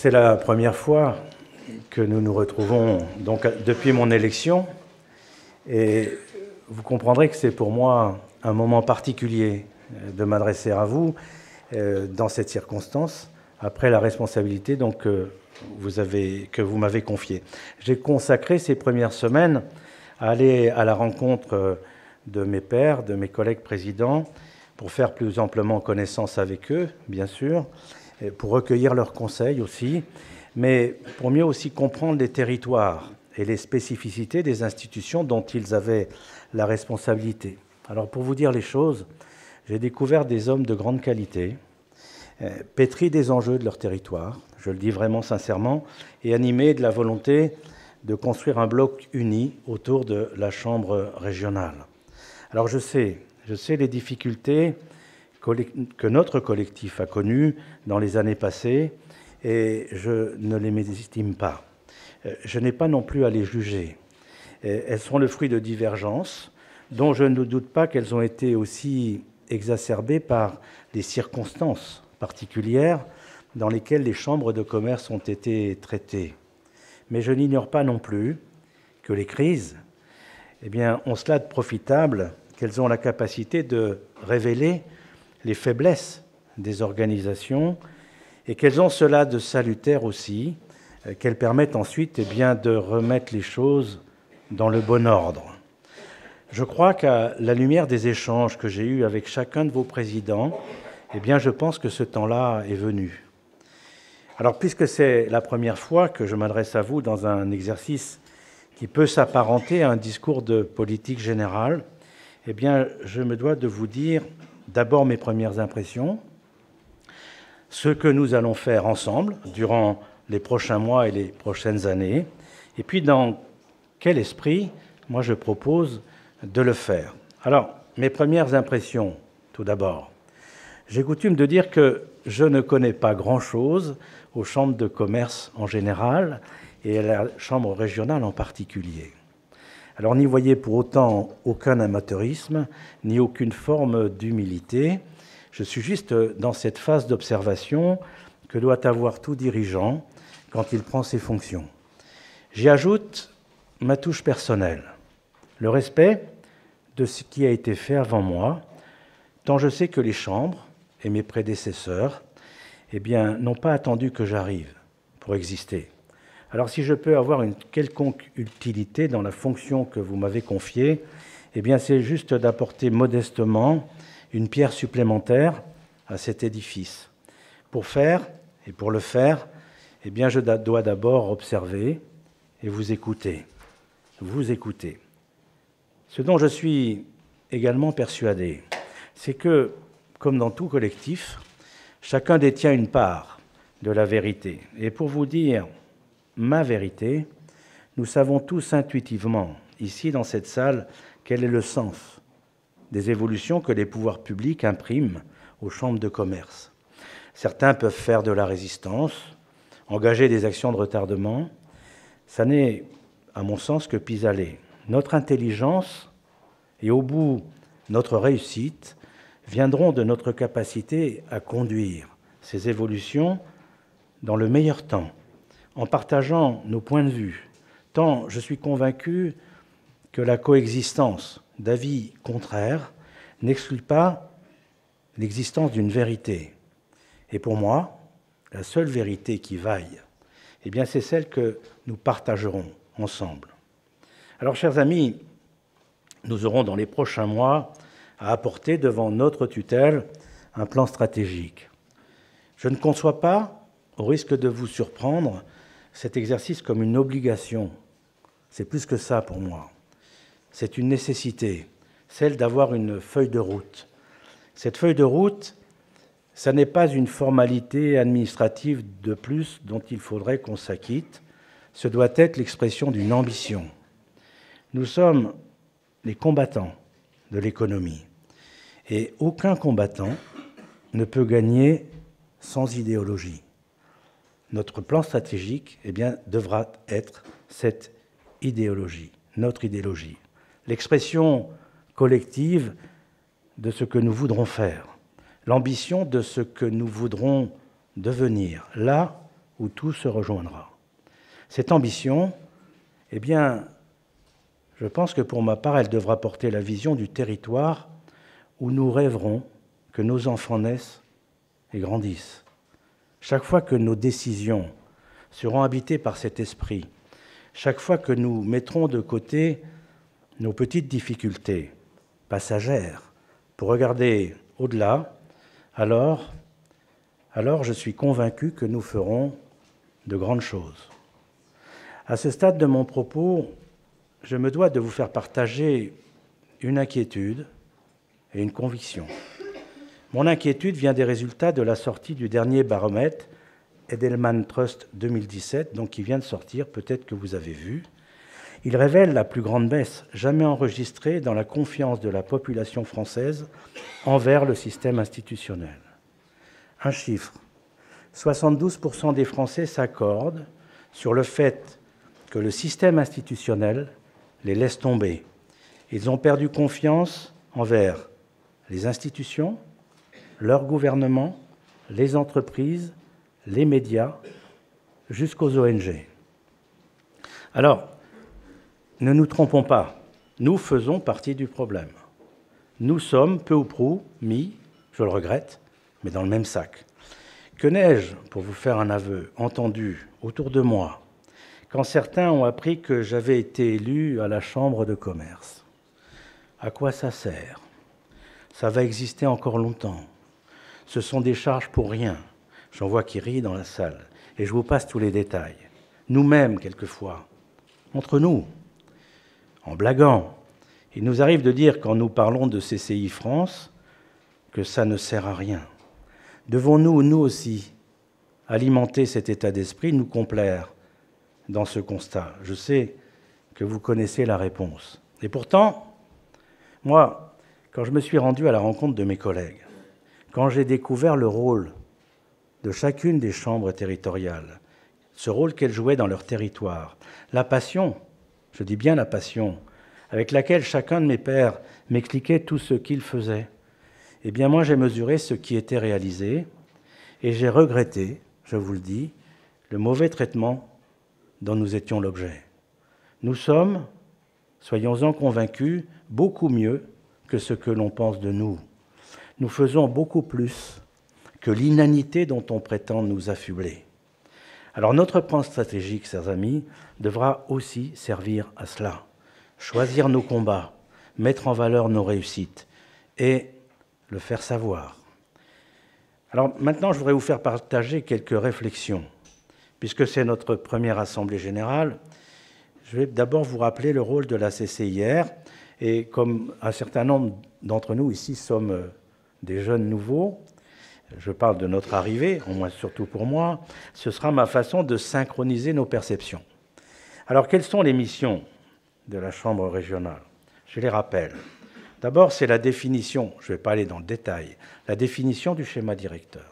c'est la première fois que nous nous retrouvons donc, depuis mon élection. Et vous comprendrez que c'est pour moi un moment particulier euh, de m'adresser à vous euh, dans cette circonstance, après la responsabilité donc, euh, que vous m'avez confiée. J'ai consacré ces premières semaines à aller à la rencontre de mes pères, de mes collègues présidents, pour faire plus amplement connaissance avec eux, bien sûr, pour recueillir leurs conseils aussi, mais pour mieux aussi comprendre les territoires et les spécificités des institutions dont ils avaient la responsabilité. Alors pour vous dire les choses, j'ai découvert des hommes de grande qualité, euh, pétris des enjeux de leur territoire, je le dis vraiment sincèrement, et animés de la volonté de construire un bloc uni autour de la Chambre régionale. Alors je sais, je sais les difficultés que notre collectif a connu dans les années passées et je ne les mésestime pas. Euh, je n'ai pas non plus à les juger. Euh, elles sont le fruit de divergences dont je ne doute pas qu'elles ont été aussi exacerbées par des circonstances particulières dans lesquelles les chambres de commerce ont été traitées. Mais je n'ignore pas non plus que les crises eh bien, ont cela de profitable qu'elles ont la capacité de révéler les faiblesses des organisations et qu'elles ont cela de salutaire aussi, euh, qu'elles permettent ensuite eh bien, de remettre les choses dans le bon ordre. Je crois qu'à la lumière des échanges que j'ai eus avec chacun de vos présidents, eh bien, je pense que ce temps-là est venu. Alors, puisque c'est la première fois que je m'adresse à vous dans un exercice qui peut s'apparenter à un discours de politique générale, eh bien, je me dois de vous dire d'abord mes premières impressions, ce que nous allons faire ensemble durant les prochains mois et les prochaines années, et puis dans quel esprit moi je propose de le faire. Alors, mes premières impressions, tout d'abord. J'ai coutume de dire que je ne connais pas grand-chose aux chambres de commerce en général et à la chambre régionale en particulier. Alors n'y voyez pour autant aucun amateurisme, ni aucune forme d'humilité. Je suis juste dans cette phase d'observation que doit avoir tout dirigeant quand il prend ses fonctions. J'y ajoute ma touche personnelle, le respect de ce qui a été fait avant moi, tant je sais que les chambres et mes prédécesseurs eh bien, n'ont pas attendu que j'arrive pour exister. Alors si je peux avoir une quelconque utilité dans la fonction que vous m'avez confiée, eh bien c'est juste d'apporter modestement une pierre supplémentaire à cet édifice. Pour faire, et pour le faire, eh bien je dois d'abord observer et vous écouter. Vous écouter. Ce dont je suis également persuadé, c'est que, comme dans tout collectif, chacun détient une part de la vérité. Et pour vous dire ma vérité, nous savons tous intuitivement, ici dans cette salle, quel est le sens des évolutions que les pouvoirs publics impriment aux chambres de commerce. Certains peuvent faire de la résistance, engager des actions de retardement. Ça n'est, à mon sens, que pis-aller. Notre intelligence et au bout notre réussite viendront de notre capacité à conduire ces évolutions dans le meilleur temps, en partageant nos points de vue, tant je suis convaincu que la coexistence d'avis contraires n'exclut pas l'existence d'une vérité. Et pour moi, la seule vérité qui vaille, eh bien, c'est celle que nous partagerons ensemble. Alors, chers amis, nous aurons dans les prochains mois à apporter devant notre tutelle un plan stratégique. Je ne conçois pas, au risque de vous surprendre, cet exercice comme une obligation. C'est plus que ça pour moi. C'est une nécessité, celle d'avoir une feuille de route. Cette feuille de route, ça n'est pas une formalité administrative de plus dont il faudrait qu'on s'acquitte. Ce doit être l'expression d'une ambition. Nous sommes les combattants de l'économie. Et aucun combattant ne peut gagner sans idéologie notre plan stratégique eh devra être cette idéologie, notre idéologie, l'expression collective de ce que nous voudrons faire, l'ambition de ce que nous voudrons devenir, là où tout se rejoindra. Cette ambition, eh bien, je pense que pour ma part, elle devra porter la vision du territoire où nous rêverons que nos enfants naissent et grandissent, chaque fois que nos décisions seront habitées par cet esprit, chaque fois que nous mettrons de côté nos petites difficultés passagères pour regarder au-delà, alors, je suis convaincu que nous ferons de grandes choses. À ce stade de mon propos, je me dois de vous faire partager une inquiétude et une conviction. Mon inquiétude vient des résultats de la sortie du dernier baromètre Edelman Trust 2017, donc qui vient de sortir, peut-être que vous avez vu. Il révèle la plus grande baisse jamais enregistrée dans la confiance de la population française envers le système institutionnel. Un chiffre 72% des Français s'accordent sur le fait que le système institutionnel les laisse tomber. Ils ont perdu confiance envers les institutions, leur gouvernement, les entreprises, les médias, jusqu'aux ONG. Alors, ne nous trompons pas, nous faisons partie du problème. Nous sommes, peu ou prou, mis, je le regrette, mais dans le même sac. Que n'ai-je, pour vous faire un aveu, entendu autour de moi quand certains ont appris que j'avais été élu à la Chambre de commerce À quoi ça sert Ça va exister encore longtemps. Ce sont des charges pour rien. J'en vois qui rient dans la salle. Et je vous passe tous les détails. Nous-mêmes, quelquefois, entre nous, en blaguant, il nous arrive de dire, quand nous parlons de CCI France, que ça ne sert à rien. Devons-nous, nous aussi, alimenter cet état d'esprit, nous complaire dans ce constat Je sais que vous connaissez la réponse. Et pourtant, moi, quand je me suis rendu à la rencontre de mes collègues, quand j'ai découvert le rôle de chacune des chambres territoriales, ce rôle qu'elles jouaient dans leur territoire, la passion, je dis bien la passion, avec laquelle chacun de mes pères m'expliquait tout ce qu'il faisait, eh bien moi j'ai mesuré ce qui était réalisé et j'ai regretté, je vous le dis, le mauvais traitement dont nous étions l'objet. Nous sommes, soyons-en convaincus, beaucoup mieux que ce que l'on pense de nous nous faisons beaucoup plus que l'inanité dont on prétend nous affubler. Alors notre plan stratégique, chers amis, devra aussi servir à cela. Choisir nos combats, mettre en valeur nos réussites et le faire savoir. Alors maintenant, je voudrais vous faire partager quelques réflexions. Puisque c'est notre première Assemblée générale, je vais d'abord vous rappeler le rôle de la CCIR. Et comme un certain nombre d'entre nous ici sommes euh, des jeunes nouveaux, je parle de notre arrivée, au moins surtout pour moi, ce sera ma façon de synchroniser nos perceptions. Alors quelles sont les missions de la Chambre régionale Je les rappelle. D'abord, c'est la définition, je ne vais pas aller dans le détail, la définition du schéma directeur.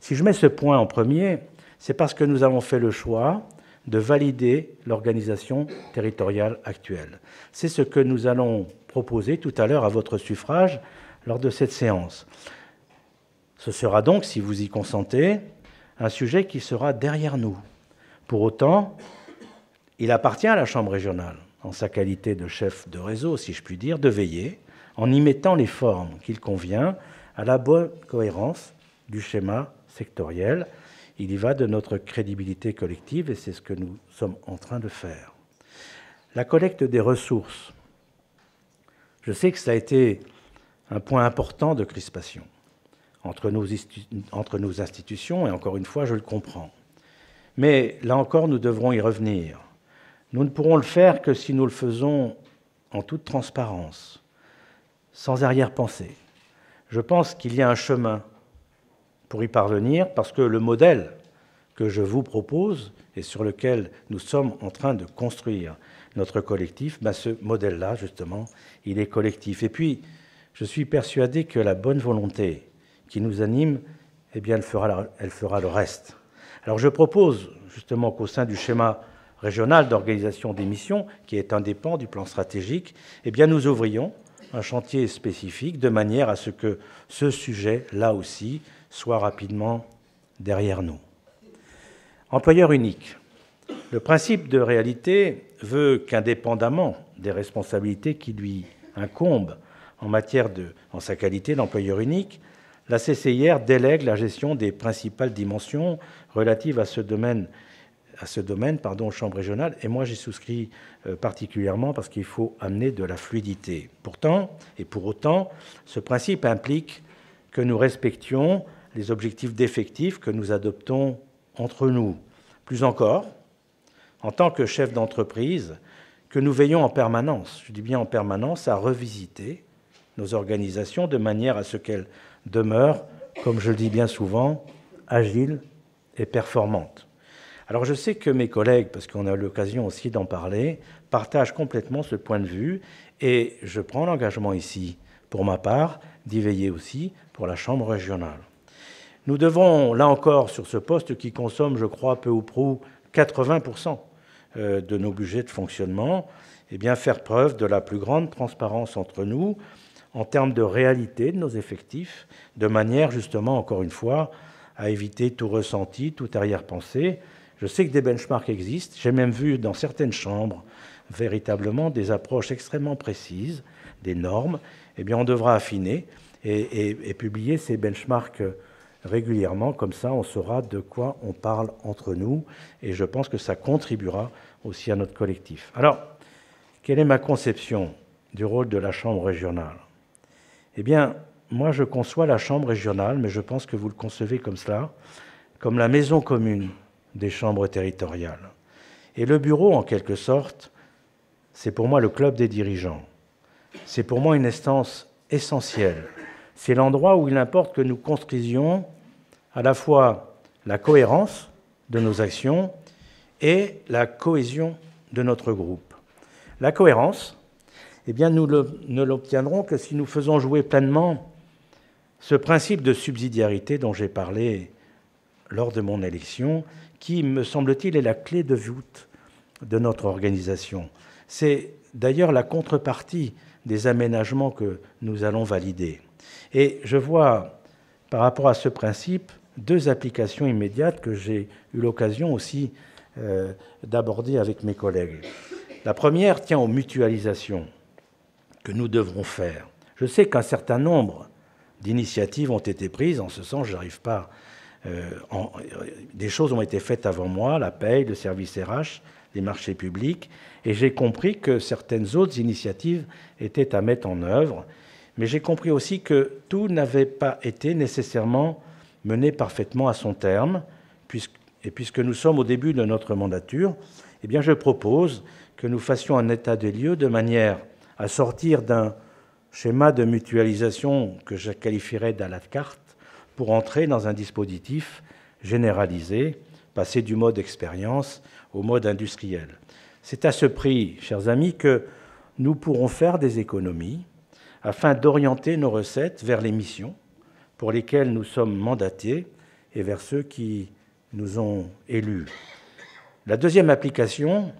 Si je mets ce point en premier, c'est parce que nous avons fait le choix de valider l'organisation territoriale actuelle. C'est ce que nous allons proposer tout à l'heure à votre suffrage lors de cette séance. Ce sera donc, si vous y consentez, un sujet qui sera derrière nous. Pour autant, il appartient à la Chambre régionale, en sa qualité de chef de réseau, si je puis dire, de veiller, en y mettant les formes qu'il convient, à la bonne cohérence du schéma sectoriel. Il y va de notre crédibilité collective et c'est ce que nous sommes en train de faire. La collecte des ressources. Je sais que ça a été un point important de crispation entre nos, institutions, et encore une fois, je le comprends. Mais là encore, nous devrons y revenir. Nous ne pourrons le faire que si nous le faisons en toute transparence, sans arrière-pensée. Je pense qu'il y a un chemin pour y parvenir, parce que le modèle que je vous propose et sur lequel nous sommes en train de construire notre collectif, bah, ce modèle-là, justement, il est collectif. Et puis, je suis persuadé que la bonne volonté qui nous anime, eh bien, elle fera, le reste. Alors je propose justement qu'au sein du schéma régional d'organisation des missions, qui est indépendant du plan stratégique, eh bien, nous ouvrions un chantier spécifique de manière à ce que ce sujet, là aussi, soit rapidement derrière nous. Employeur unique. Le principe de réalité veut qu'indépendamment des responsabilités qui lui incombent, en matière de, en sa qualité d'employeur unique, la CCIR délègue la gestion des principales dimensions relatives à ce domaine, à ce domaine pardon, aux chambres régionales. Et moi, j'y souscris euh, particulièrement parce qu'il faut amener de la fluidité. Pourtant, et pour autant, ce principe implique que nous respections les objectifs d'effectifs que nous adoptons entre nous. Plus encore, en tant que chef d'entreprise, que nous veillons en permanence, je dis bien en permanence, à revisiter nos organisations de manière à ce qu'elles demeurent, comme je le dis bien souvent, agiles et performantes. Alors je sais que mes collègues, parce qu'on a l'occasion aussi d'en parler, partagent complètement ce point de vue et je prends l'engagement ici, pour ma part, d'y veiller aussi pour la Chambre régionale. Nous devons, là encore, sur ce poste qui consomme, je crois, peu ou prou 80% euh, de nos budgets de fonctionnement, eh bien, faire preuve de la plus grande transparence entre nous, en termes de réalité de nos effectifs, de manière justement, encore une fois, à éviter tout ressenti, tout arrière-pensée. Je sais que des benchmarks existent, j'ai même vu dans certaines chambres véritablement des approches extrêmement précises, des normes. Eh bien, on devra affiner et, et publier ces benchmarks régulièrement, comme ça on saura de quoi on parle entre nous, et je pense que ça contribuera aussi à notre collectif. Alors, quelle est ma conception du rôle de la Chambre régionale eh bien, moi, je conçois la Chambre régionale, mais je pense que vous le concevez comme cela, comme la maison commune des chambres territoriales. Et le bureau, en quelque sorte, c'est pour moi le club des dirigeants. C'est pour moi une instance essentielle. C'est l'endroit où il importe que nous construisions à la fois la cohérence de nos actions et la cohésion de notre groupe. La cohérence, eh bien nous ne l'obtiendrons que si nous faisons jouer pleinement ce principe de subsidiarité dont j'ai parlé lors de mon élection, qui, me semble-t-il, est la clé de voûte de notre organisation. C'est d'ailleurs la contrepartie des aménagements que nous allons valider. Et je vois, par rapport à ce principe, deux applications immédiates que j'ai eu l'occasion aussi euh, d'aborder avec mes collègues. La première tient aux mutualisations que nous devrons faire. Je sais qu'un certain nombre d'initiatives ont été prises, en ce sens, j'arrive pas. Euh, euh, des choses ont été faites avant moi, la paye, le service RH, les marchés publics, et j'ai compris que certaines autres initiatives étaient à mettre en œuvre. Mais j'ai compris aussi que tout n'avait pas été nécessairement mené parfaitement à son terme, et puisque nous sommes au début de notre mandature, eh bien je propose que nous fassions un état des lieux de manière à sortir d'un schéma de mutualisation que je qualifierais d'à la carte pour entrer dans un dispositif généralisé, passer du mode expérience au mode industriel. C'est à ce prix, chers amis, que nous pourrons faire des économies afin d'orienter nos recettes vers les missions pour lesquelles nous sommes mandatés et vers ceux qui nous ont élus. La deuxième application,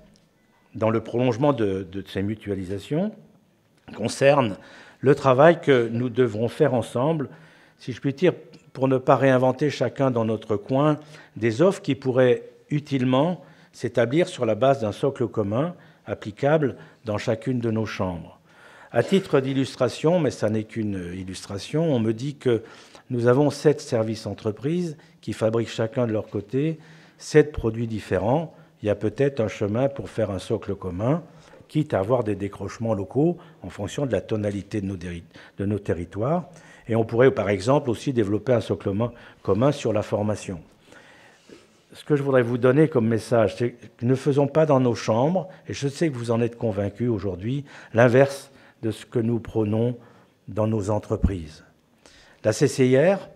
dans le prolongement de, de ces mutualisations, concerne le travail que nous devrons faire ensemble, si je puis dire, pour ne pas réinventer chacun dans notre coin des offres qui pourraient utilement s'établir sur la base d'un socle commun applicable dans chacune de nos chambres. À titre d'illustration, mais ça n'est qu'une illustration, on me dit que nous avons sept services entreprises qui fabriquent chacun de leur côté sept produits différents. Il y a peut-être un chemin pour faire un socle commun quitte à avoir des décrochements locaux en fonction de la tonalité de nos, territoires. Et on pourrait, par exemple, aussi développer un socle commun sur la formation. Ce que je voudrais vous donner comme message, c'est que ne faisons pas dans nos chambres, et je sais que vous en êtes convaincus aujourd'hui, l'inverse de ce que nous prônons dans nos entreprises. La CCIR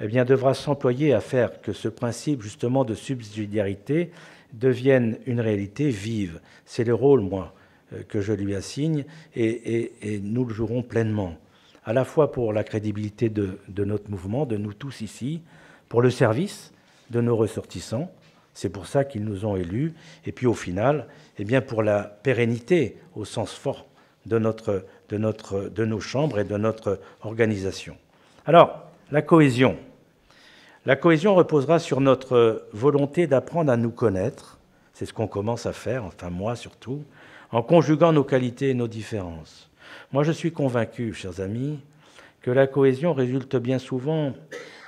eh bien, devra s'employer à faire que ce principe justement de subsidiarité devienne une réalité vive. C'est le rôle, moi, euh, que je lui assigne et, nous le jouerons pleinement, à la fois pour la crédibilité de, notre mouvement, de nous tous ici, pour le service de nos ressortissants, c'est pour ça qu'ils nous ont élus, et puis au final, eh bien pour la pérennité au sens fort de, de nos chambres et de notre organisation. Alors, la cohésion. La cohésion reposera sur notre volonté d'apprendre à nous connaître, c'est ce qu'on commence à faire, enfin moi surtout, en conjuguant nos qualités et nos différences. Moi, je suis convaincu, chers amis, que la cohésion résulte bien souvent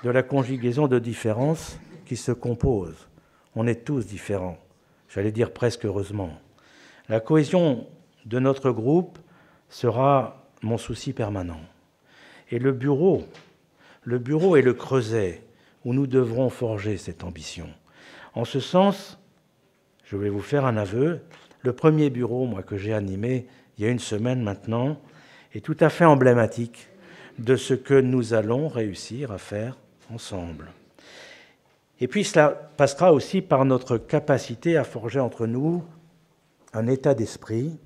de la conjugaison de différences qui se composent. On est tous différents, j'allais dire presque heureusement. La cohésion de notre groupe sera mon souci permanent. Et le bureau, le bureau est le creuset où nous devrons forger cette ambition. En ce sens, je vais vous faire un aveu, le premier bureau, moi, que j'ai animé il y a une semaine maintenant, est tout à fait emblématique de ce que nous allons réussir à faire ensemble. Et puis cela passera aussi par notre capacité à forger entre nous un état d'esprit,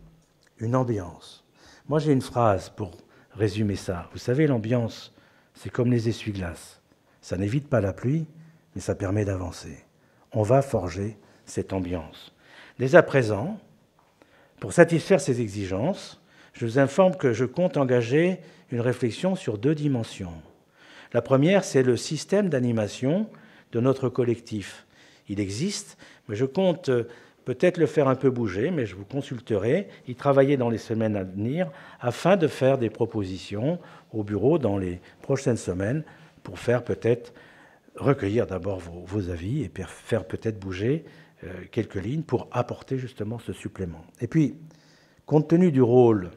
une ambiance. Moi j'ai une phrase pour résumer ça. Vous savez, l'ambiance, c'est comme les essuie-glaces. Ça n'évite pas la pluie, mais ça permet d'avancer. On va forger cette ambiance. Dès à présent, pour satisfaire ces exigences, je vous informe que je compte engager une réflexion sur deux dimensions. La première, c'est le système d'animation de notre collectif. Il existe, mais je compte euh, peut-être le faire un peu bouger, mais je vous consulterai, y travailler dans les semaines à venir, afin de faire des propositions au bureau dans les prochaines semaines, pour faire peut-être recueillir d'abord vos, vos, avis et faire peut-être bouger euh, quelques lignes pour apporter justement ce supplément. Et puis, compte tenu du rôle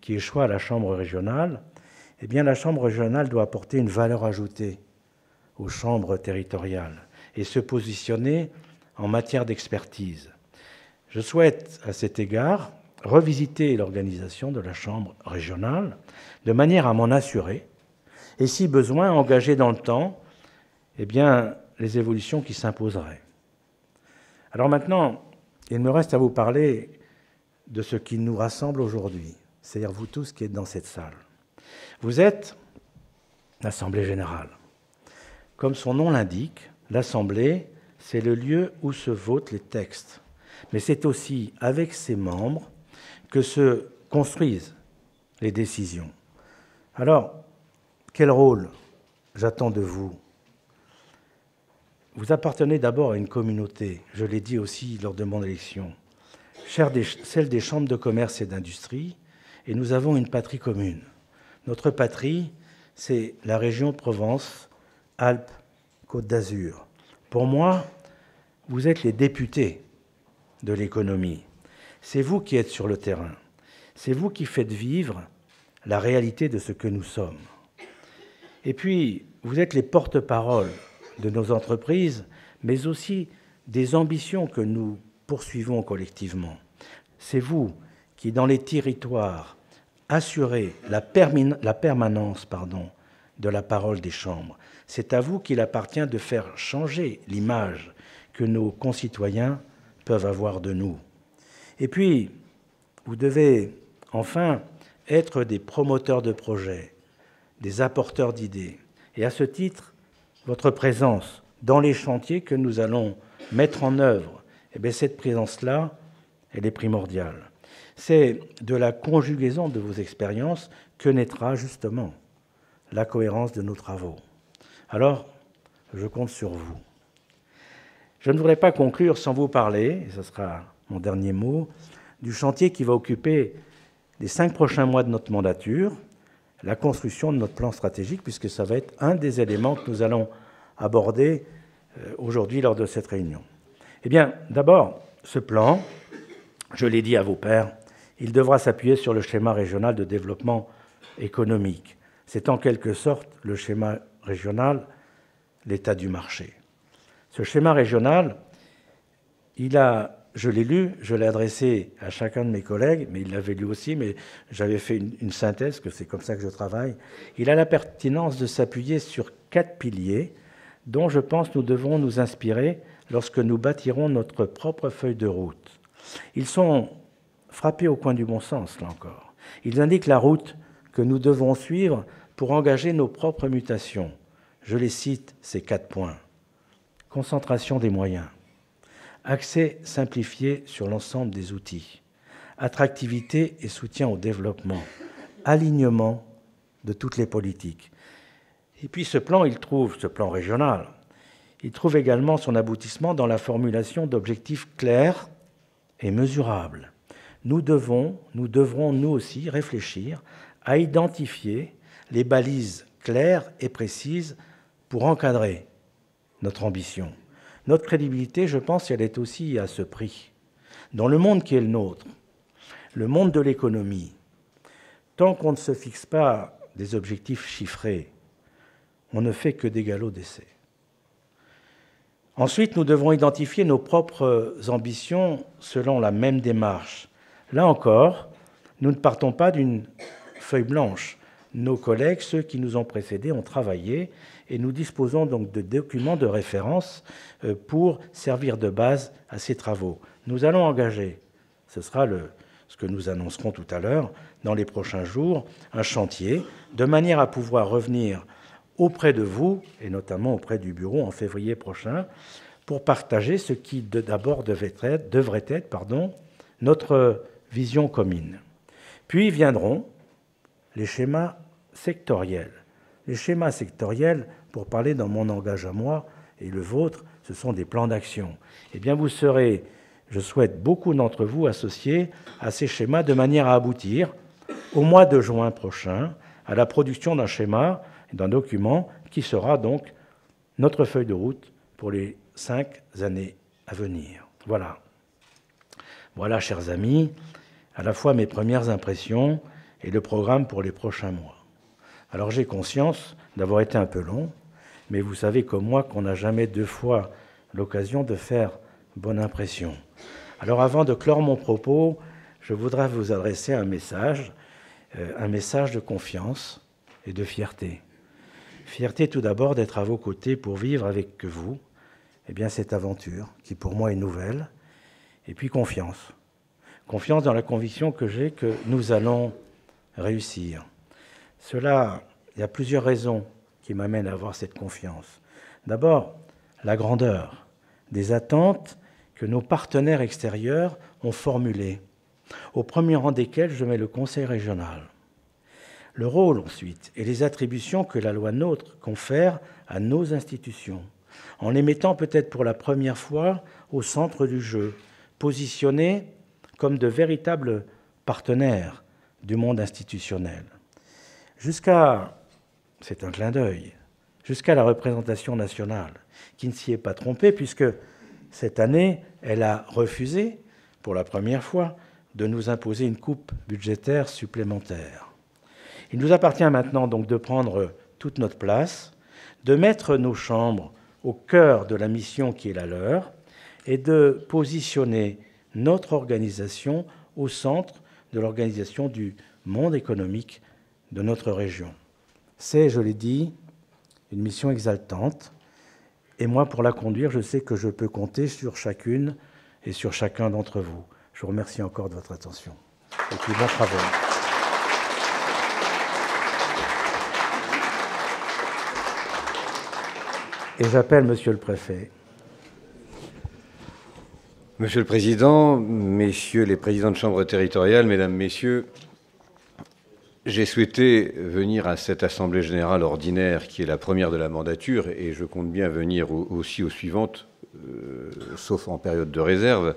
qui échoue à la Chambre régionale, eh bien, la Chambre régionale doit apporter une valeur ajoutée aux chambres territoriales et se positionner en matière d'expertise. Je souhaite, à cet égard, revisiter l'organisation de la Chambre régionale de manière à m'en assurer et, si besoin, engager dans le temps eh bien, les évolutions qui s'imposeraient. Alors maintenant, il me reste à vous parler de ce qui nous rassemble aujourd'hui, c'est-à-dire vous tous qui êtes dans cette salle. Vous êtes l'Assemblée générale. Comme son nom l'indique, l'Assemblée, c'est le lieu où se votent les textes. Mais c'est aussi avec ses membres que se construisent les décisions. Alors, quel rôle j'attends de vous vous appartenez d'abord à une communauté, je l'ai dit aussi lors de mon élection, celle des chambres de commerce et d'industrie, et nous avons une patrie commune. Notre patrie, c'est la région Provence, Alpes, Côte d'Azur. Pour moi, vous êtes les députés de l'économie. C'est vous qui êtes sur le terrain. C'est vous qui faites vivre la réalité de ce que nous sommes. Et puis, vous êtes les porte-parole de nos entreprises, mais aussi des ambitions que nous poursuivons collectivement. C'est vous qui, dans les territoires, assurez la, permanence de la parole des chambres. C'est à vous qu'il appartient de faire changer l'image que nos concitoyens peuvent avoir de nous. Et puis, vous devez enfin être des promoteurs de projets, des apporteurs d'idées. Et à ce titre, votre présence dans les chantiers que nous allons mettre en œuvre. Eh cette présence-là, elle est primordiale. C'est de la conjugaison de vos expériences que naîtra justement la cohérence de nos travaux. Alors, je compte sur vous. Je ne voudrais pas conclure sans vous parler, et ce sera mon dernier mot, du chantier qui va occuper les cinq prochains mois de notre mandature, la construction de notre plan stratégique, puisque ça va être un des éléments que nous allons aborder euh, aujourd'hui lors de cette réunion. Eh bien, d'abord, ce plan, je l'ai dit à vos pères, il devra s'appuyer sur le schéma régional de développement économique. C'est en quelque sorte le schéma régional, l'état du marché. Ce schéma régional, il a je l'ai lu, je l'ai adressé à chacun de mes collègues, mais il l'avait lu aussi, mais j'avais fait une, une, synthèse, que c'est comme ça que je travaille. Il a la pertinence de s'appuyer sur quatre piliers dont je pense nous devons nous inspirer lorsque nous bâtirons notre propre feuille de route. Ils sont frappés au coin du bon sens, là encore. Ils indiquent la route que nous devons suivre pour engager nos propres mutations. Je les cite, ces quatre points. Concentration des moyens accès simplifié sur l'ensemble des outils, attractivité et soutien au développement, alignement de toutes les politiques. Et puis ce plan, il trouve, ce plan régional, il trouve également son aboutissement dans la formulation d'objectifs clairs et mesurables. Nous devons, nous devrons nous aussi réfléchir à identifier les balises claires et précises pour encadrer notre ambition. Notre crédibilité, je pense, elle est aussi à ce prix. Dans le monde qui est le nôtre, le monde de l'économie, tant qu'on ne se fixe pas des objectifs chiffrés, on ne fait que des galops d'essai. Ensuite, nous devons identifier nos propres ambitions selon la même démarche. Là encore, nous ne partons pas d'une feuille blanche. Nos collègues, ceux qui nous ont précédés, ont travaillé et nous disposons donc de documents de référence euh, pour servir de base à ces travaux. Nous allons engager, ce sera ce que nous annoncerons tout à l'heure, dans les prochains jours, un chantier de manière à pouvoir revenir auprès de vous, et notamment auprès du bureau en février prochain, pour partager ce qui d'abord être, devrait être pardon, notre vision commune. Puis viendront les schémas sectoriels les schémas sectoriels, pour parler dans mon langage à moi et le vôtre, ce sont des plans d'action. Eh bien, vous serez, je souhaite, beaucoup d'entre vous associés à ces schémas de manière à aboutir, au mois de juin prochain, à la production d'un schéma, d'un document qui sera donc notre feuille de route pour les cinq années à venir. Voilà. Voilà, chers amis, à la fois mes premières impressions et le programme pour les prochains mois. Alors j'ai conscience d'avoir été un peu long, mais vous savez comme moi qu'on n'a jamais deux fois l'occasion de faire bonne impression. Alors avant de clore mon propos, je voudrais vous adresser un message, euh, un message de confiance et de fierté. Fierté tout d'abord d'être à vos côtés pour vivre avec vous et eh bien, cette aventure qui pour moi est nouvelle, et puis confiance. Confiance dans la conviction que j'ai que nous allons réussir. Cela, il y a plusieurs raisons qui m'amènent à avoir cette confiance. D'abord, la grandeur des attentes que nos partenaires extérieurs ont formulées, au premier rang desquels je mets le Conseil régional. Le rôle ensuite et les attributions que la loi NOTRe confère à nos institutions, en les mettant peut-être pour la première fois au centre du jeu, positionnés comme de véritables partenaires du monde institutionnel. Jusqu'à, c'est un clin d'œil, jusqu'à la représentation nationale, qui ne s'y est pas trompée, puisque cette année, elle a refusé, pour la première fois, de nous imposer une coupe budgétaire supplémentaire. Il nous appartient maintenant donc de prendre toute notre place, de mettre nos chambres au cœur de la mission qui est la leur et de positionner notre organisation au centre de l'organisation du monde économique de notre région. C'est, je l'ai dit, une mission exaltante, et moi, pour la conduire, je sais que je peux compter sur chacune et sur chacun d'entre vous. Je vous remercie encore de votre attention. Et puis, bon travail. Et j'appelle Monsieur le Préfet. Monsieur le Président, Messieurs les présidents de chambres territoriales, Mesdames, Messieurs, j'ai souhaité venir à cette Assemblée générale ordinaire qui est la première de la mandature et je compte bien venir aussi aux suivantes, euh, sauf en période de réserve.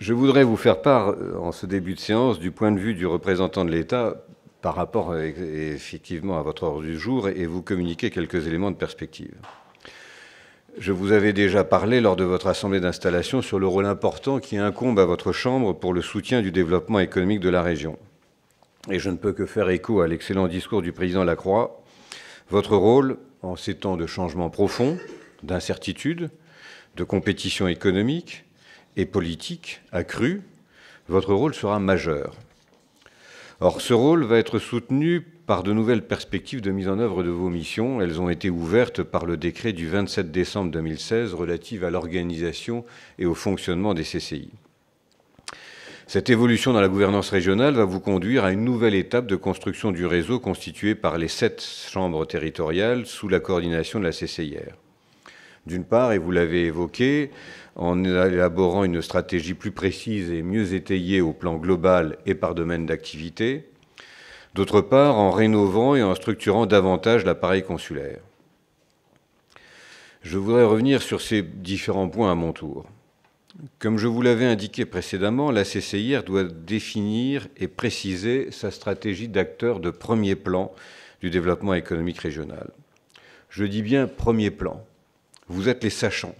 Je voudrais vous faire part, euh, en ce début de séance, du point de vue du représentant de l'État par rapport euh, effectivement à votre ordre du jour et vous communiquer quelques éléments de perspective. Je vous avais déjà parlé lors de votre assemblée d'installation sur le rôle important qui incombe à votre Chambre pour le soutien du développement économique de la région et je ne peux que faire écho à l'excellent discours du président Lacroix, votre rôle, en ces temps de changements profonds, d'incertitude, de compétition économique et politique accrue, votre rôle sera majeur. Or, ce rôle va être soutenu par de nouvelles perspectives de mise en œuvre de vos missions. Elles ont été ouvertes par le décret du 27 décembre 2016 relative à l'organisation et au fonctionnement des CCI. Cette évolution dans la gouvernance régionale va vous conduire à une nouvelle étape de construction du réseau constitué par les sept chambres territoriales sous la coordination de la CCIR. D'une part, et vous l'avez évoqué, en élaborant une stratégie plus précise et mieux étayée au plan global et par domaine d'activité. D'autre part, en rénovant et en structurant davantage l'appareil consulaire. Je voudrais revenir sur ces différents points à mon tour. Comme je vous l'avais indiqué précédemment, la CCIR doit définir et préciser sa stratégie d'acteur de premier plan du développement économique régional. Je dis bien premier plan. Vous êtes les sachants.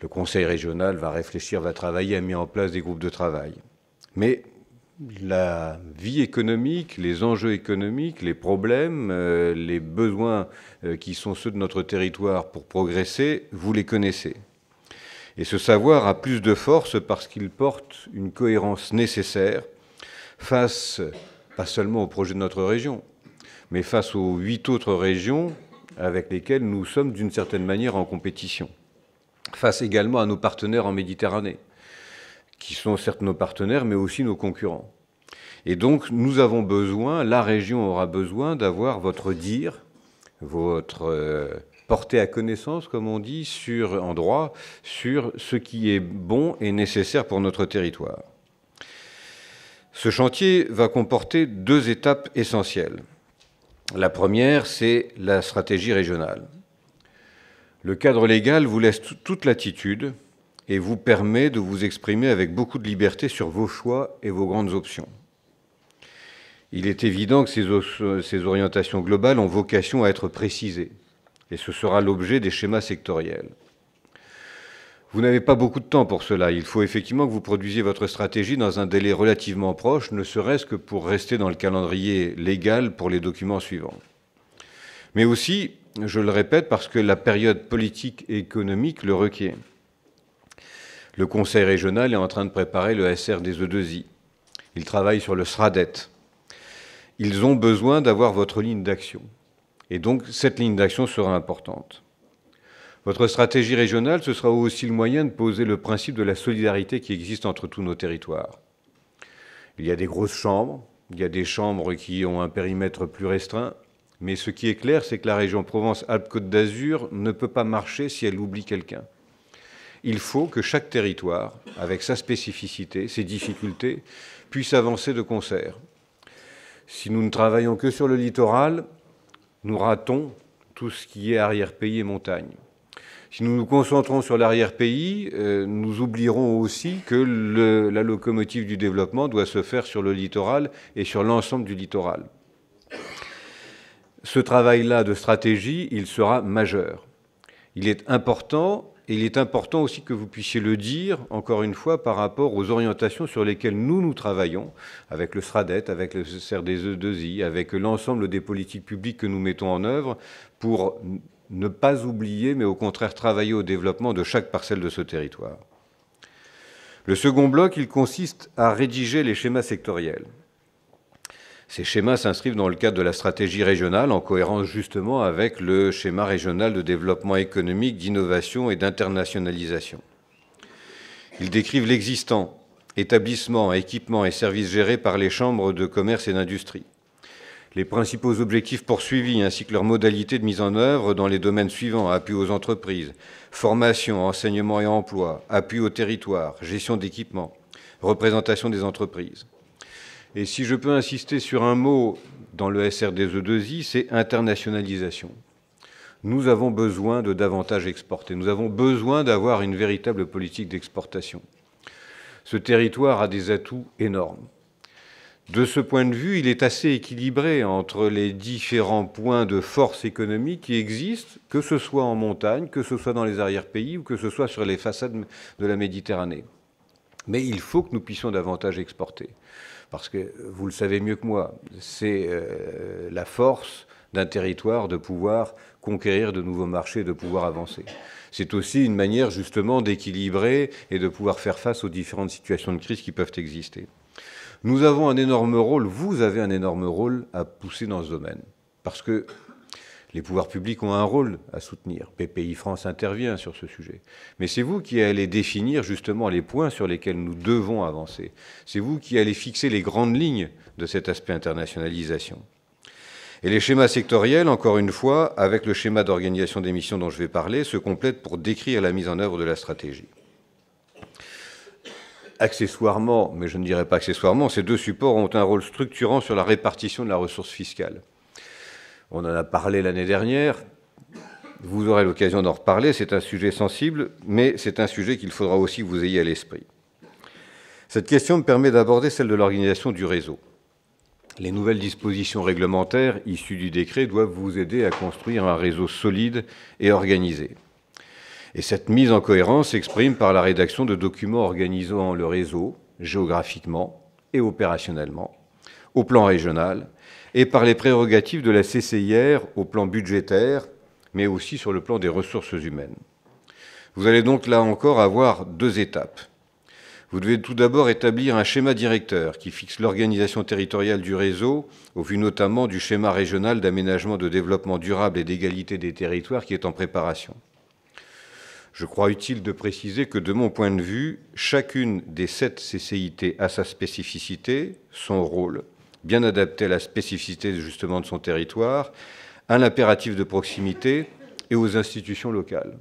Le Conseil régional va réfléchir, va travailler, a mis en place des groupes de travail. Mais la vie économique, les enjeux économiques, les problèmes, euh, les besoins euh, qui sont ceux de notre territoire pour progresser, vous les connaissez. Et ce savoir a plus de force parce qu'il porte une cohérence nécessaire face, pas seulement au projet de notre région, mais face aux huit autres régions avec lesquelles nous sommes d'une certaine manière en compétition, face également à nos partenaires en Méditerranée, qui sont certes nos partenaires, mais aussi nos concurrents. Et donc nous avons besoin, la région aura besoin d'avoir votre dire, votre euh, porter à connaissance, comme on dit, sur, en droit, sur ce qui est bon et nécessaire pour notre territoire. Ce chantier va comporter deux étapes essentielles. La première, c'est la stratégie régionale. Le cadre légal vous laisse toute latitude et vous permet de vous exprimer avec beaucoup de liberté sur vos choix et vos grandes options. Il est évident que ces orientations globales ont vocation à être précisées et ce sera l'objet des schémas sectoriels. Vous n'avez pas beaucoup de temps pour cela. Il faut effectivement que vous produisiez votre stratégie dans un délai relativement proche, ne serait-ce que pour rester dans le calendrier légal pour les documents suivants. Mais aussi, je le répète, parce que la période politique et économique le requiert. Le Conseil régional est en train de préparer le SR des E2I. Il travaille sur le SRADET. Ils ont besoin d'avoir votre ligne d'action. Et donc, cette ligne d'action sera importante. Votre stratégie régionale, ce sera aussi le moyen de poser le principe de la solidarité qui existe entre tous nos territoires. Il y a des grosses chambres, il y a des chambres qui ont un périmètre plus restreint, mais ce qui est clair, c'est que la région Provence-Alpes-Côte d'Azur ne peut pas marcher si elle oublie quelqu'un. Il faut que chaque territoire, avec sa spécificité, ses difficultés, puisse avancer de concert. Si nous ne travaillons que sur le littoral, nous ratons tout ce qui est arrière-pays et montagne. Si nous nous concentrons sur l'arrière-pays, euh, nous oublierons aussi que la locomotive du développement doit se faire sur le littoral et sur l'ensemble du littoral. Ce travail-là de stratégie, il sera majeur. Il est important et il est important aussi que vous puissiez le dire, encore une fois, par rapport aux orientations sur lesquelles nous, nous travaillons, avec le SRADET, avec le crde e 2 avec l'ensemble des politiques publiques que nous mettons en œuvre pour ne pas oublier, mais au contraire travailler au développement de chaque parcelle de ce territoire. Le second bloc, il consiste à rédiger les schémas sectoriels. Ces schémas s'inscrivent dans le cadre de la stratégie régionale en cohérence justement avec le schéma régional de développement économique, d'innovation et d'internationalisation. Ils décrivent l'existant, établissement, équipement et services gérés par les chambres de commerce et d'industrie. Les principaux objectifs poursuivis ainsi que leurs modalités de mise en œuvre dans les domaines suivants appui aux entreprises, formation, enseignement et emploi, appui au territoire, gestion d'équipements, représentation des entreprises. Et si je peux insister sur un mot dans le SRDE2I, e c'est internationalisation. Nous avons besoin de davantage exporter. Nous avons besoin d'avoir une véritable politique d'exportation. Ce territoire a des atouts énormes. De ce point de vue, il est assez équilibré entre les différents points de force économique qui existent, que ce soit en montagne, que ce soit dans les arrière-pays ou que ce soit sur les façades de la Méditerranée. Mais il faut que nous puissions davantage exporter parce que vous le savez mieux que moi, c'est euh, la force d'un territoire de pouvoir conquérir de nouveaux marchés, de pouvoir avancer. C'est aussi une manière justement d'équilibrer et de pouvoir faire face aux différentes situations de crise qui peuvent exister. Nous avons un énorme rôle, vous avez un énorme rôle à pousser dans ce domaine. Parce que les pouvoirs publics ont un rôle à soutenir. PPI France intervient sur ce sujet. Mais c'est vous qui allez définir justement les points sur lesquels nous devons avancer. C'est vous qui allez fixer les grandes lignes de cet aspect internationalisation. Et les schémas sectoriels, encore une fois, avec le schéma d'organisation des missions dont je vais parler, se complètent pour décrire la mise en œuvre de la stratégie. Accessoirement, mais je ne dirais pas accessoirement, ces deux supports ont un rôle structurant sur la répartition de la ressource fiscale. On en a parlé l'année dernière. Vous aurez l'occasion d'en reparler. C'est un sujet sensible, mais c'est un sujet qu'il faudra aussi que vous ayez à l'esprit. Cette question me permet d'aborder celle de l'organisation du réseau. Les nouvelles dispositions réglementaires issues du décret doivent vous aider à construire un réseau solide et organisé. Et cette mise en cohérence s'exprime par la rédaction de documents organisant le réseau géographiquement et opérationnellement, au plan régional et par les prérogatives de la CCIR au plan budgétaire, mais aussi sur le plan des ressources humaines. Vous allez donc là encore avoir deux étapes. Vous devez tout d'abord établir un schéma directeur qui fixe l'organisation territoriale du réseau, au vu notamment du schéma régional d'aménagement de développement durable et d'égalité des territoires qui est en préparation. Je crois utile de préciser que, de mon point de vue, chacune des sept CCIT a sa spécificité, son rôle, bien adapté à la spécificité justement de son territoire, à l'impératif de proximité et aux institutions locales.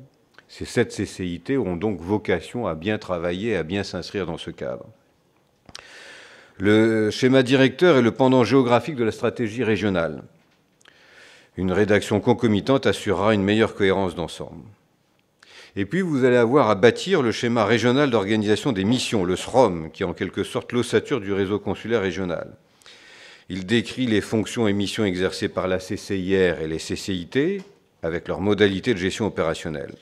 Ces sept CCIT ont donc vocation à bien travailler et à bien s'inscrire dans ce cadre. Le schéma directeur est le pendant géographique de la stratégie régionale. Une rédaction concomitante assurera une meilleure cohérence d'ensemble. Et puis, vous allez avoir à bâtir le schéma régional d'organisation des missions, le SROM, qui est en quelque sorte l'ossature du réseau consulaire régional. Il décrit les fonctions et missions exercées par la CCIR et les CCIT avec leurs modalités de gestion opérationnelle.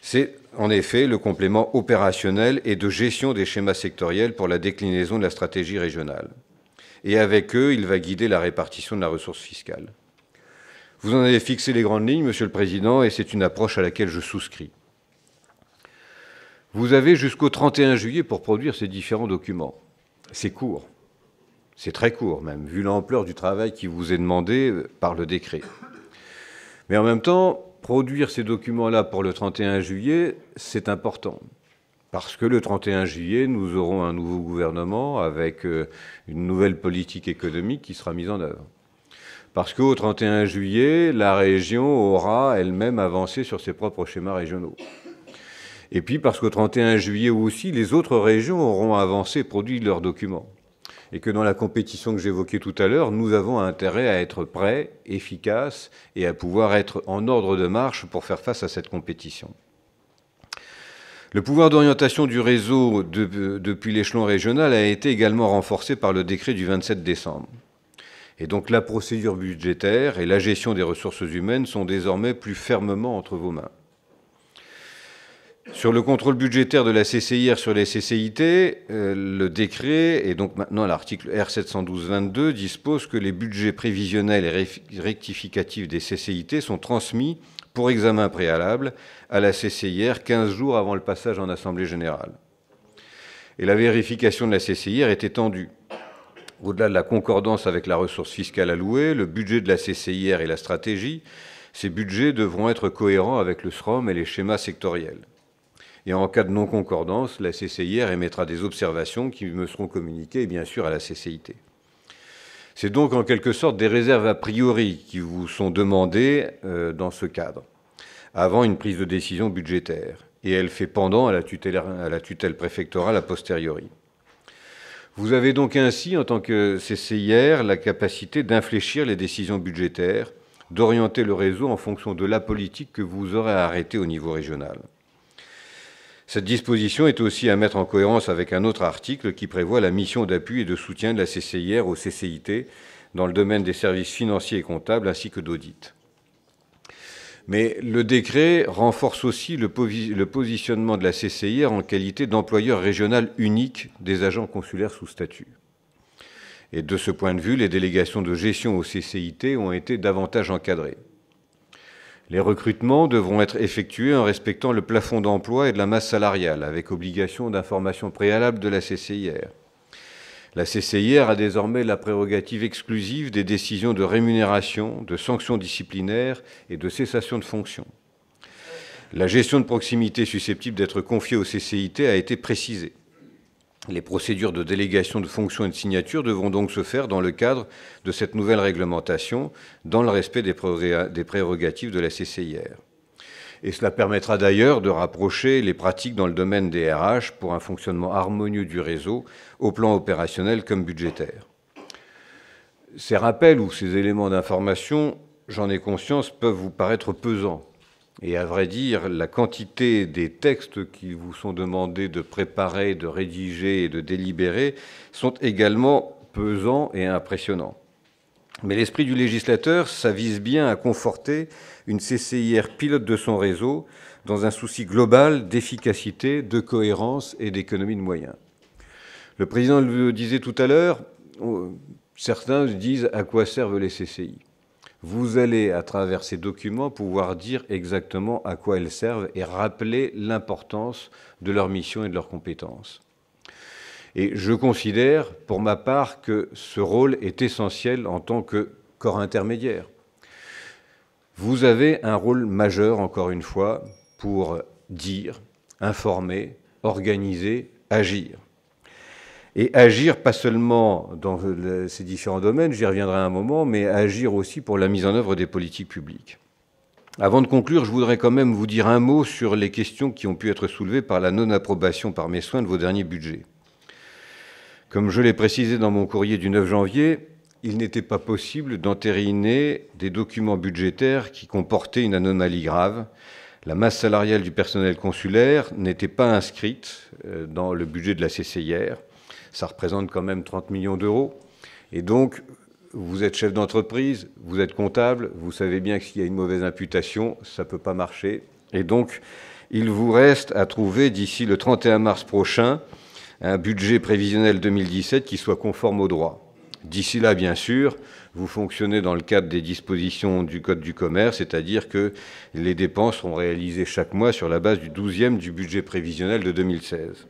C'est en effet le complément opérationnel et de gestion des schémas sectoriels pour la déclinaison de la stratégie régionale. Et avec eux, il va guider la répartition de la ressource fiscale. Vous en avez fixé les grandes lignes, Monsieur le Président, et c'est une approche à laquelle je souscris. Vous avez jusqu'au 31 juillet pour produire ces différents documents. C'est court. C'est très court même, vu l'ampleur du travail qui vous est demandé euh, par le décret. Mais en même temps, produire ces documents-là pour le 31 juillet, c'est important. Parce que le 31 juillet, nous aurons un nouveau gouvernement avec euh, une nouvelle politique économique qui sera mise en œuvre. Parce qu'au 31 juillet, la région aura elle-même avancé sur ses propres schémas régionaux. Et puis parce qu'au 31 juillet aussi, les autres régions auront avancé, produit leurs documents et que dans la compétition que j'évoquais tout à l'heure, nous avons intérêt à être prêts, efficaces et à pouvoir être en ordre de marche pour faire face à cette compétition. Le pouvoir d'orientation du réseau depuis l'échelon régional a été également renforcé par le décret du 27 décembre. Et donc la procédure budgétaire et la gestion des ressources humaines sont désormais plus fermement entre vos mains. Sur le contrôle budgétaire de la CCIR sur les CCIT, euh, le décret, et donc maintenant l'article R712-22, dispose que les budgets prévisionnels et rectificatifs des CCIT sont transmis pour examen préalable à la CCIR 15 jours avant le passage en Assemblée générale. Et la vérification de la CCIR est étendue. Au-delà de la concordance avec la ressource fiscale allouée, le budget de la CCIR et la stratégie, ces budgets devront être cohérents avec le SROM et les schémas sectoriels. Et en cas de non-concordance, la CCIR émettra des observations qui me seront communiquées, bien sûr, à la CCIT. C'est donc en quelque sorte des réserves a priori qui vous sont demandées euh, dans ce cadre, avant une prise de décision budgétaire. Et elle fait pendant à la tutelle, la préfectorale a posteriori. Vous avez donc ainsi, en tant que CCIR, la capacité d'infléchir les décisions budgétaires, d'orienter le réseau en fonction de la politique que vous aurez à arrêter au niveau régional. Cette disposition est aussi à mettre en cohérence avec un autre article qui prévoit la mission d'appui et de soutien de la CCIR au CCIT dans le domaine des services financiers et comptables ainsi que d'audit. Mais le décret renforce aussi le, positionnement de la CCIR en qualité d'employeur régional unique des agents consulaires sous statut. Et de ce point de vue, les délégations de gestion au CCIT ont été davantage encadrées. Les recrutements devront être effectués en respectant le plafond d'emploi et de la masse salariale, avec obligation d'information préalable de la CCIR. La CCIR a désormais la prérogative exclusive des décisions de rémunération, de sanctions disciplinaires et de cessation de fonction. La gestion de proximité susceptible d'être confiée au CCIT a été précisée. Les procédures de délégation de fonctions et de signature devront donc se faire dans le cadre de cette nouvelle réglementation, dans le respect des, des prérogatives de la CCIR. Et cela permettra d'ailleurs de rapprocher les pratiques dans le domaine des RH pour un fonctionnement harmonieux du réseau au plan opérationnel comme budgétaire. Ces rappels ou ces éléments d'information, j'en ai conscience, peuvent vous paraître pesants et à vrai dire, la quantité des textes qui vous sont demandés de préparer, de rédiger et de délibérer sont également pesants et impressionnants. Mais l'esprit du législateur, ça vise bien à conforter une CCIR pilote de son réseau dans un souci global d'efficacité, de cohérence et d'économie de moyens. Le président le disait tout à l'heure, euh, certains disent à quoi servent les CCI vous allez, à travers ces documents, pouvoir dire exactement à quoi elles servent et rappeler l'importance de leur mission et de leurs compétences. Et je considère, pour ma part, que ce rôle est essentiel en tant que corps intermédiaire. Vous avez un rôle majeur, encore une fois, pour dire, informer, organiser, agir et agir pas seulement dans euh, ces différents domaines, j'y reviendrai un moment, mais agir aussi pour la mise en œuvre des politiques publiques. Avant de conclure, je voudrais quand même vous dire un mot sur les questions qui ont pu être soulevées par la non-approbation par mes soins de vos derniers budgets. Comme je l'ai précisé dans mon courrier du 9 janvier, il n'était pas possible d'entériner des documents budgétaires qui comportaient une anomalie grave. La masse salariale du personnel consulaire n'était pas inscrite euh, dans le budget de la CCIR ça représente quand même 30 millions d'euros. Et donc, vous êtes chef d'entreprise, vous êtes comptable, vous savez bien que s'il y a une mauvaise imputation, ça ne peut pas marcher. Et donc, il vous reste à trouver d'ici le 31 mars prochain un budget prévisionnel 2017 qui soit conforme au droit. D'ici là, bien sûr, vous fonctionnez dans le cadre des dispositions du Code du commerce, c'est-à-dire que les dépenses seront réalisées chaque mois sur la base du 12e du budget prévisionnel de 2016.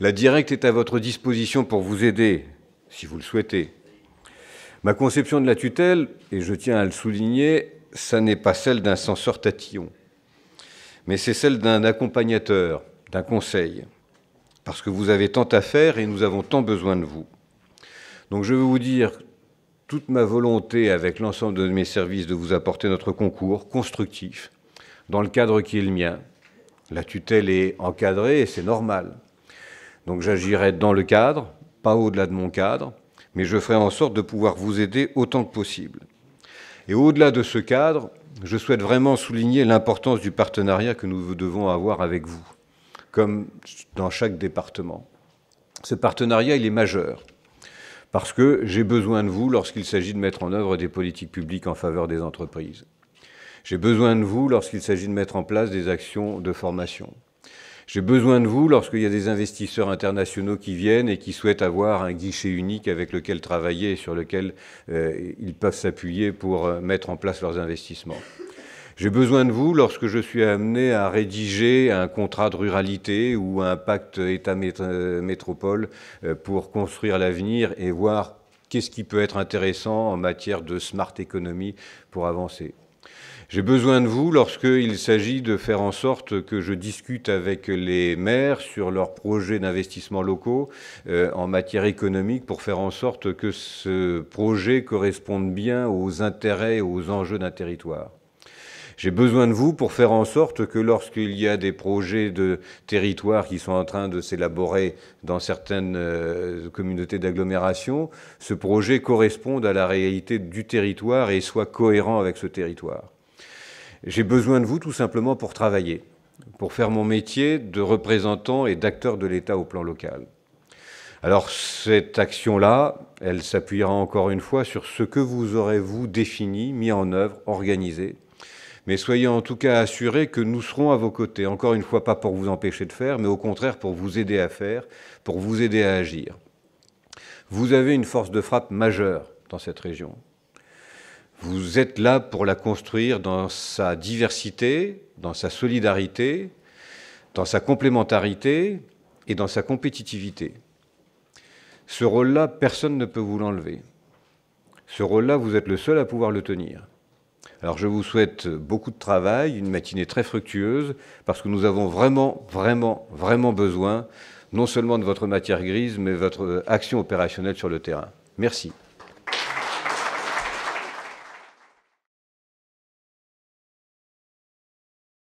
La directe est à votre disposition pour vous aider, si vous le souhaitez. Ma conception de la tutelle, et je tiens à le souligner, ça n'est pas celle d'un censeur tatillon, mais c'est celle d'un accompagnateur, d'un conseil, parce que vous avez tant à faire et nous avons tant besoin de vous. Donc je veux vous dire toute ma volonté avec l'ensemble de mes services de vous apporter notre concours constructif, dans le cadre qui est le mien. La tutelle est encadrée et c'est normal. Donc j'agirai dans le cadre, pas au-delà de mon cadre, mais je ferai en sorte de pouvoir vous aider autant que possible. Et au-delà de ce cadre, je souhaite vraiment souligner l'importance du partenariat que nous devons avoir avec vous, comme dans chaque département. Ce partenariat, il est majeur, parce que j'ai besoin de vous lorsqu'il s'agit de mettre en œuvre des politiques publiques en faveur des entreprises. J'ai besoin de vous lorsqu'il s'agit de mettre en place des actions de formation. J'ai besoin de vous lorsqu'il y a des investisseurs internationaux qui viennent et qui souhaitent avoir un guichet unique avec lequel travailler et sur lequel euh, ils peuvent s'appuyer pour euh, mettre en place leurs investissements. J'ai besoin de vous lorsque je suis amené à rédiger un contrat de ruralité ou un pacte État-métropole euh, pour construire l'avenir et voir qu'est-ce qui peut être intéressant en matière de smart économie pour avancer. J'ai besoin de vous lorsqu'il s'agit de faire en sorte que je discute avec les maires sur leurs projets d'investissement locaux euh, en matière économique pour faire en sorte que ce projet corresponde bien aux intérêts et aux enjeux d'un territoire. J'ai besoin de vous pour faire en sorte que lorsqu'il y a des projets de territoire qui sont en train de s'élaborer dans certaines euh, communautés d'agglomération, ce projet corresponde à la réalité du territoire et soit cohérent avec ce territoire. J'ai besoin de vous tout simplement pour travailler, pour faire mon métier de représentant et d'acteur de l'État au plan local. Alors cette action-là, elle s'appuiera encore une fois sur ce que vous aurez vous défini, mis en œuvre, organisé. Mais soyez en tout cas assurés que nous serons à vos côtés, encore une fois pas pour vous empêcher de faire, mais au contraire pour vous aider à faire, pour vous aider à agir. Vous avez une force de frappe majeure dans cette région. Vous êtes là pour la construire dans sa diversité, dans sa solidarité, dans sa complémentarité et dans sa compétitivité. Ce rôle-là, personne ne peut vous l'enlever. Ce rôle-là, vous êtes le seul à pouvoir le tenir. Alors je vous souhaite beaucoup de travail, une matinée très fructueuse, parce que nous avons vraiment, vraiment, vraiment besoin non seulement de votre matière grise, mais de votre action opérationnelle sur le terrain. Merci.